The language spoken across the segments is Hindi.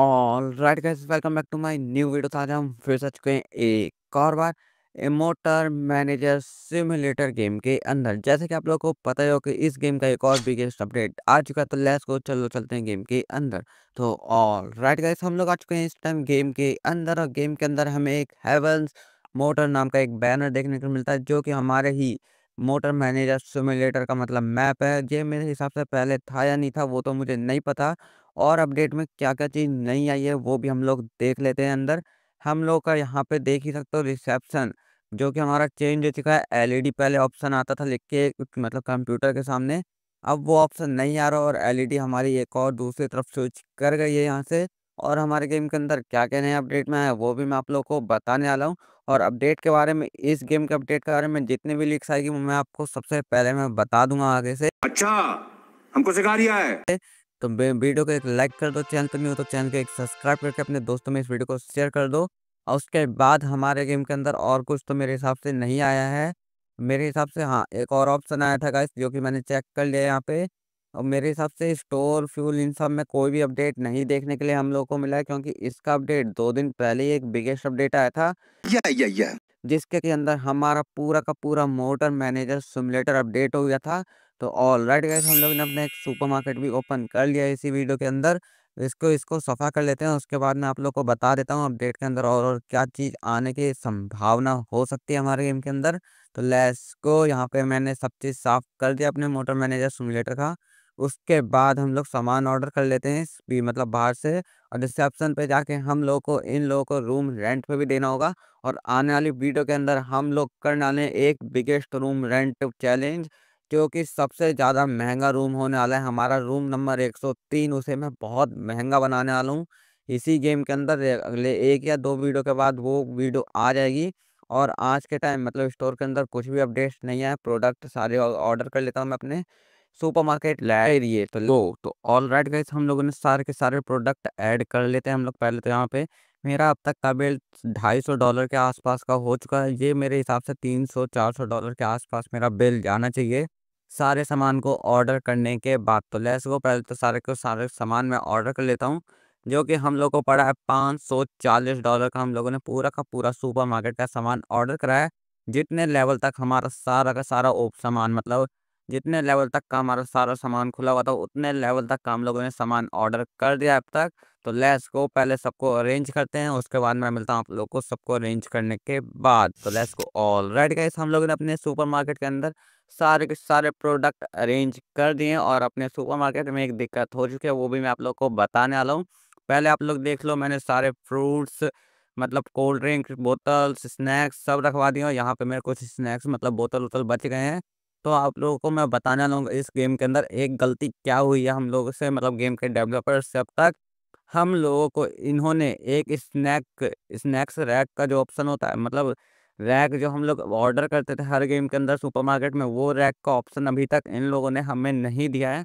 all right guys welcome back to my new video आज हम फिर से चुके हैं एक और बार इमोटर मैनेजर सिमुलेटर गेम के अंदर जैसे कि आप लोगों को पता ही हो कि इस गेम का एक और बिगेस्ट अपडेट आ चुका है तो लेट्स को चलो चलते हैं गेम के अंदर तो ऑल राइट गाइस हम लोग आ चुके हैं इस टाइम गेम के अंदर और गेम के अंदर हमें एक हेवल्स मोटर नाम का एक बैनर देखने को मिलता है जो कि हमारे ही मोटर मैनेजर सिमुलेटर का मतलब मैप है ये मेरे हिसाब से पहले था या नहीं था वो तो मुझे नहीं पता और अपडेट में क्या क्या चीज़ नहीं आई है वो भी हम लोग देख लेते हैं अंदर हम लोग का यहाँ पे देख ही सकते हो रिसेप्शन जो कि हमारा चेंज हो चुका है एलईडी पहले ऑप्शन आता था लिख के मतलब कंप्यूटर के सामने अब वो ऑप्शन नहीं आ रहा और एलईडी हमारी एक और दूसरी तरफ स्विच कर गई है यहाँ से और हमारे गेम के अंदर क्या क्या नया अपडेट में है वो भी मैं आप लोग को बताने वाला हूँ और अपडेट के बारे में इस गेम के अपडेट के बारे में जितने भी लिख्स आएगी वो मैं आपको सबसे पहले मैं बता दूंगा आगे से अच्छा हमको सिखा दिया है तो वीडियो को एक लाइक कर दो चैनल पर नहीं हो तो चैनल को एक सब्सक्राइब करके अपने दोस्तों में इस वीडियो को शेयर कर दो और उसके बाद हमारे गेम के अंदर और कुछ तो मेरे हिसाब से नहीं आया है मेरे हिसाब से हाँ एक और ऑप्शन आया था गाइस जो कि मैंने चेक कर लिया यहाँ पे और मेरे हिसाब से स्टोर फ्यूल इन सब में कोई भी अपडेट नहीं देखने के लिए हम लोग को मिला है क्योंकि इसका अपडेट दो दिन पहले ही एक बिगेस्ट अपडेट आया था या या या जिसके के अंदर हमारा पूरा का पूरा मोटर मैनेजर सिमुलेटर अपडेट हो गया था तो ऑल राइट गैस हम लोग ने अपना एक सुपर मार्केट भी ओपन कर लिया इसी वीडियो के अंदर इसको इसको सफ़ा कर लेते हैं उसके बाद मैं आप लोग को बता देता हूँ अपडेट के अंदर और और क्या चीज़ आने की संभावना हो सकती है हमारे गेम के अंदर तो लेस को यहाँ पे मैंने सब चीज़ साफ़ कर दिया अपने मोटर मैनेजर सिमुलेटर का उसके बाद हम लोग सामान ऑर्डर कर लेते हैं भी मतलब बाहर से और रिसेप्शन पे जाके हम लोगों को इन लोगों को रूम रेंट पे भी देना होगा और आने वाली वीडियो के अंदर हम लोग करने वाले एक बिगेस्ट रूम रेंट चैलेंज क्योंकि सबसे ज़्यादा महंगा रूम होने वाला है हमारा रूम नंबर 103 उसे मैं बहुत महंगा बनाने वाला हूँ इसी गेम के अंदर अगले एक या दो वीडियो के बाद वो वीडियो आ जाएगी और आज के टाइम मतलब स्टोर के अंदर कुछ भी अपडेट्स नहीं है प्रोडक्ट सारे ऑर्डर कर लेता हूँ मैं अपने सुपर मार्केट लाए तो लो तो ऑल राइट गए हम लोगों ने सारे के सारे प्रोडक्ट ऐड कर लेते हैं हम लोग पहले तो यहाँ पे मेरा अब तक का बिल ढाई सौ डॉलर के आसपास का हो चुका है ये मेरे हिसाब से तीन सौ चार सौ डॉलर के आसपास मेरा बिल जाना चाहिए सारे सामान को ऑर्डर करने के बाद तो लेस को पहले तो सारे को सारे सामान मैं ऑर्डर कर लेता हूँ जो कि हम लोग को पड़ा है पाँच सौ चालीस डॉलर का हम लोगों ने पूरा का पूरा सुपर मार्केट का सामान ऑर्डर कराया जितने लेवल तक हमारा सारा का सारा ओप सामान मतलब जितने लेवल तक का हमारा सारा सामान खुला हुआ था उतने लेवल तक का हम लोगों ने सामान ऑर्डर कर दिया अब तक तो लेस को पहले सबको अरेंज करते हैं उसके बाद मैं मिलता हूँ आप लोग को सबको अरेंज करने के बाद तो लेस को ऑल राइट गाइस हम लोगों ने अपने सुपर मार्केट के अंदर सारे के सारे प्रोडक्ट अरेंज कर दिए और अपने सुपरमार्केट में एक दिक्कत हो चुकी है वो भी मैं आप लोग को बताने वाला हूँ पहले आप लोग देख लो मैंने सारे फ्रूट्स मतलब कोल्ड ड्रिंक बोतल्स स्नैक्स सब रखवा दिए और यहाँ पे मेरे कुछ स्नैक्स मतलब बोतल उतल बच गए हैं तो आप लोगों को मैं बताने वाला हूँ इस गेम के अंदर एक गलती क्या हुई है हम लोगों से मतलब गेम के डेवलपर से अब तक हम लोगों को इन्होंने एक स्नैक स्नैक्स रैक का जो ऑप्शन होता है मतलब रैक जो हम लोग ऑर्डर करते थे हर गेम के अंदर सुपरमार्केट में वो रैक का ऑप्शन अभी तक इन लोगों ने हमें नहीं दिया है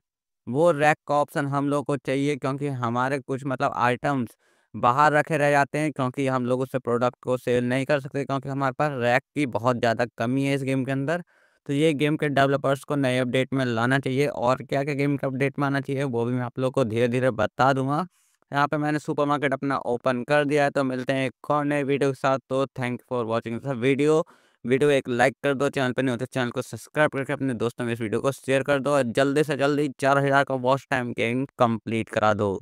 वो रैक का ऑप्शन हम लोग को चाहिए क्योंकि हमारे कुछ मतलब आइटम्स बाहर रखे रह जाते हैं क्योंकि हम लोग उससे प्रोडक्ट को सेल नहीं कर सकते क्योंकि हमारे पास रैक की बहुत ज़्यादा कमी है इस गेम के अंदर तो ये गेम के डेवलपर्स को नए अपडेट में लाना चाहिए और क्या क्या गेम के अपडेट में आना चाहिए वो भी मैं आप लोग को धीरे धीरे बता दूंगा यहाँ पे मैंने सुपरमार्केट अपना ओपन कर दिया है तो मिलते हैं एक और नए वीडियो के साथ तो thank for watching sir video video एक लाइक कर दो चैनल पर नहीं होते चैनल को सब्सक्राइब करके अपने दोस्तों में इस वीडियो को शेयर कर दो और जल्दी से जल्दी चार हज़ार का वॉच टाइम गेम कंप्लीट करा दो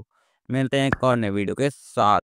मिलते हैं एक और नए वीडियो के साथ